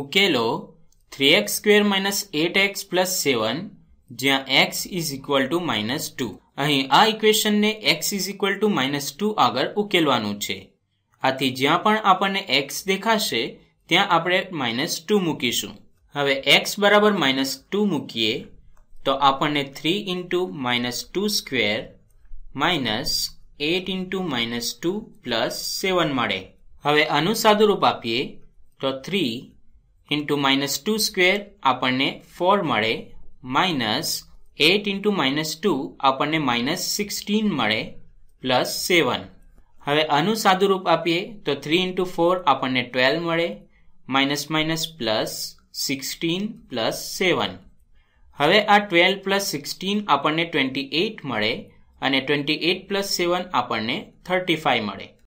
ઉકેલો three x square minus eight x plus seven જ્યાં x is equal to minus two અહીં આ ઇક્વેશનને x is equal to minus two આગળ ઉકેલવાનું છે આથી જ્યાં પણ આપણને એક્સ દેખાશે ત્યાં આપણે માઇનસ ટુ મૂકીશું હવે એક્સ બરાબર માઇનસ ટુ મૂકીએ તો આપણને three into minus two square minus eight into minus two plus seven મળે હવે આનું સાદુરૂપ આપીએ તો three into minus two square આપણને ફોર મળે minus eight into minus two આપણને માઇનસ સિક્સટીન મળે પ્લસ સેવન હવે આનું સાદુરૂપ આપીએ તો થ્રી ઇન્ટુ ફોર આપણને ટ્વેલ્વ મળે minus minus plus sixteen plus seven હવે આ ટ્વેલ્વ પ્લસ સિક્સટીન આપણને ટ્વેન્ટી એઇટ મળે અને ટ્વેન્ટી એઇટ પ્લસ સેવન આપણને થર્ટી ફાઇવ મળે